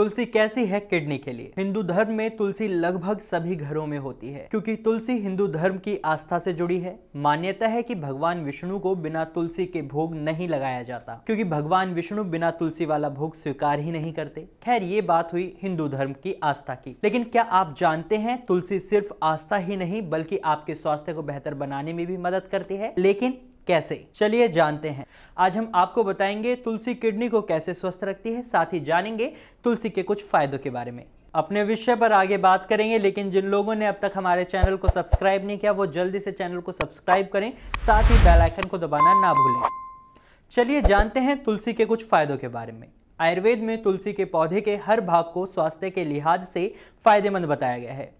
तुलसी कैसी है किडनी के लिए हिंदू धर्म में तुलसी लगभग सभी घरों में होती है क्योंकि तुलसी हिंदू धर्म की आस्था से जुड़ी है मान्यता है कि भगवान विष्णु को बिना तुलसी के भोग नहीं लगाया जाता क्योंकि भगवान विष्णु बिना तुलसी वाला भोग स्वीकार ही नहीं करते खैर ये बात हुई हिंदू धर्म की आस्था की लेकिन क्या आप जानते हैं तुलसी सिर्फ आस्था ही नहीं बल्कि आपके स्वास्थ्य को बेहतर बनाने में भी मदद करती है लेकिन कैसे चलिए जानते हैं आज हम आपको बताएंगे तुलसी किडनी को कैसे स्वस्थ रखती है साथ ही जानेंगे तुलसी के कुछ फायदों के बारे में अपने विषय पर आगे बात करेंगे लेकिन जिन लोगों ने अब तक हमारे चैनल को सब्सक्राइब नहीं किया वो जल्दी से चैनल को सब्सक्राइब करें साथ ही बेल आइकन को दबाना ना भूलें चलिए जानते हैं तुलसी के कुछ फायदों के बारे में आयुर्वेद में तुलसी के पौधे के हर भाग को स्वास्थ्य के लिहाज से फायदेमंद बताया गया है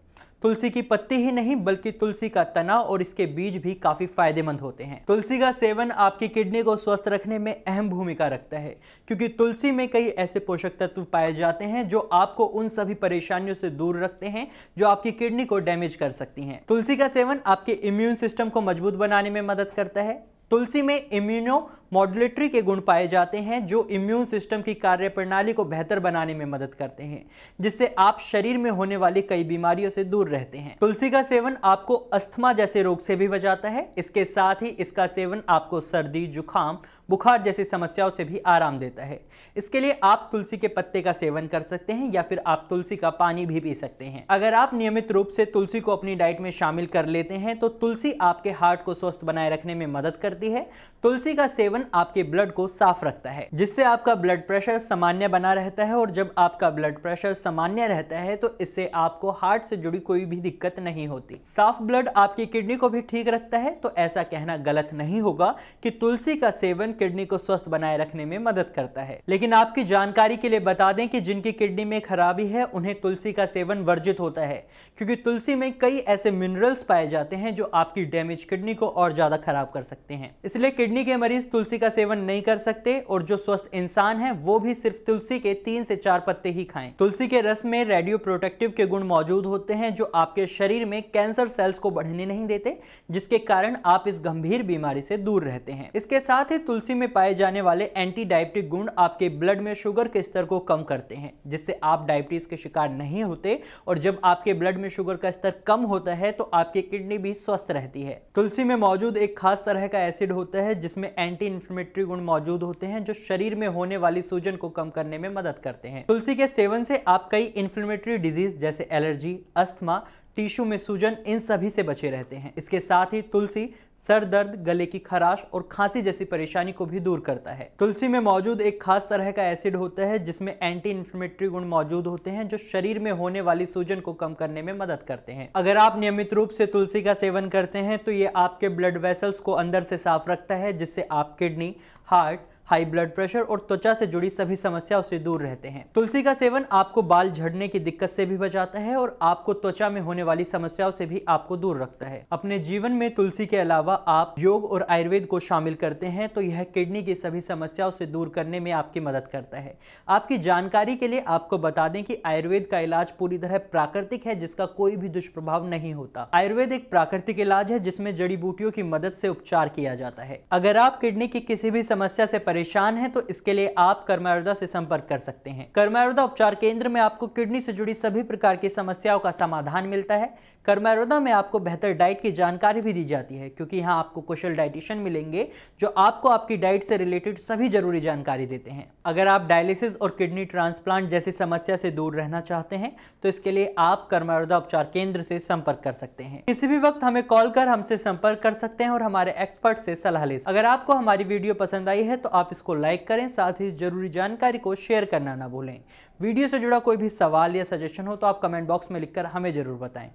तुलसी की पत्ती ही नहीं बल्कि तुलसी का तना और इसके बीज भी काफी फायदेमंद होते हैं तुलसी का सेवन आपकी किडनी को स्वस्थ रखने में अहम भूमिका रखता है क्योंकि तुलसी में कई ऐसे पोषक तत्व पाए जाते हैं जो आपको उन सभी परेशानियों से दूर रखते हैं जो आपकी किडनी को डैमेज कर सकती हैं तुलसी का सेवन आपके इम्यून सिस्टम को मजबूत बनाने में मदद करता है तुलसी में इम्यूनो मॉडुलेटरी के गुण पाए जाते हैं जो इम्यून सिस्टम की कार्य प्रणाली को बेहतर बनाने में मदद करते हैं जिससे आप शरीर में होने वाली कई बीमारियों से दूर रहते हैं तुलसी का सेवन आपको अस्थमा जैसे रोग से भी बचाता है इसके साथ ही इसका सेवन आपको सर्दी जुकाम बुखार जैसी समस्याओं से भी आराम देता है इसके लिए आप तुलसी के पत्ते का सेवन कर सकते हैं या फिर आप तुलसी का पानी भी पी सकते हैं अगर आप नियमित रूप से तुलसी को अपनी डाइट में शामिल कर लेते हैं तो तुलसी आपके हार्ट को स्वस्थ बनाए रखने में मदद करती करती है तुलसी का सेवन आपके ब्लड को साफ रखता है जिससे आपका ब्लड प्रेशर सामान्य बना रहता है और जब आपका ब्लड प्रेशर सामान्य रहता है तो इससे आपको हार्ट से जुड़ी कोई भी दिक्कत नहीं होती साफ ब्लड आपकी किडनी को भी ठीक रखता है तो ऐसा कहना गलत नहीं होगा कि तुलसी का सेवन किडनी को स्वस्थ बनाए रखने में मदद करता है लेकिन आपकी जानकारी के लिए बता दें कि जिनकी किडनी में खराबी है उन्हें तुलसी का सेवन वर्जित होता है क्योंकि तुलसी में कई ऐसे मिनरल्स पाए जाते हैं जो आपकी डैमेज किडनी को और ज़्यादा खराब कर सकते हैं हैं इसलिए किडनी के मरीज तुलसी का सेवन नहीं कर सकते और जो स्वस्थ इंसान है वो भी सिर्फ तुलसी के तीन से चार पत्ते ही खाएं तुलसी के रस में रेडियो प्रोटेक्टिव के गुण मौजूद होते हैं जो आपके शरीर में कैंसर सेल्स को बढ़ने नहीं देते जिसके कारण आप इस गंभीर बीमारी से दूर रहते हैं इसके साथ ही तुलसी में पाए जाने वाले एंटी डायबिटिक गुण आपके ब्लड में शुगर के स्तर को कम करते हैं जिससे आप डायबिटीज के शिकार नहीं होते और जब आपके ब्लड में शुगर का स्तर कम होता है तो आपकी किडनी भी स्वस्थ रहती है तुलसी में मौजूद एक खास तरह का ऐसे एसिड होता है जिसमें एंटी इन्फ्लेमेटरी गुण मौजूद होते हैं जो शरीर में होने वाली सूजन को कम करने में मदद करते हैं तुलसी के सेवन से आप कई इन्फ्लेमेटरी डिजीज जैसे एलर्जी अस्थमा टिश्यू में सूजन इन सभी से बचे रहते हैं इसके साथ ही तुलसी सर दर्द गले की खराश और खांसी जैसी परेशानी को भी दूर करता है तुलसी में मौजूद एक खास तरह का एसिड होता है जिसमें एंटी इन्फ्लेमेटरी गुण मौजूद होते हैं जो शरीर में होने वाली सूजन को कम करने में मदद करते हैं अगर आप नियमित रूप से तुलसी का सेवन करते हैं तो ये आपके ब्लड वेसल्स को अंदर से साफ रखता है जिससे आप kidney heart high blood pressure और त्वचा से जुड़ी सभी समस्याओं से दूर रहते हैं तुलसी का सेवन आपको बाल झड़ने की दिक्कत से भी बचाता है और आपको त्वचा में होने वाली समस्याओं से भी आपको दूर रखता है अपने जीवन में तुलसी के अलावा आप योग और आयुर्वेद को शामिल करते हैं तो यह किडनी की सभी समस्याओं से दूर करने में आपकी मदद करता है आपकी जानकारी के लिए आपको बता दें कि आयुर्वेद का इलाज पूरी तरह प्राकृतिक है जिसका कोई भी दुष्प्रभाव नहीं होता आयुर्वेद एक प्राकृतिक इलाज है जिसमें जड़ी बूटियों की मदद से उपचार किया जाता है अगर आप किडनी की किसी भी समस्या से परेशान परेशान हैं तो इसके लिए आप कर्मायुर्धा से संपर्क कर सकते हैं कर्मायुर्धा उपचार केंद्र में आपको किडनी से जुड़ी सभी प्रकार की समस्याओं का समाधान मिलता है कर्मायुर्धा में आपको बेहतर डाइट की जानकारी भी दी जाती है क्योंकि यहाँ आपको कुशल डाइटिशियन मिलेंगे जो आपको आपकी डाइट से रिलेटेड सभी जरूरी जानकारी देते हैं अगर आप डायलिसिस और किडनी ट्रांसप्लांट जैसी समस्या से दूर रहना चाहते हैं तो इसके लिए आप कर्मायुर्धा उपचार केंद्र से संपर्क कर सकते हैं किसी भी वक्त हमें कॉल कर हमसे संपर्क कर सकते हैं और हमारे एक्सपर्ट से सलाह ले अगर आपको हमारी वीडियो पसंद आई है तो आप इसको लाइक करें साथ ही जरूरी जानकारी को शेयर करना ना भूलें वीडियो से जुड़ा कोई भी सवाल या सजेशन हो तो आप कमेंट बॉक्स में लिखकर हमें ज़रूर बताएं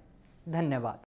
धन्यवाद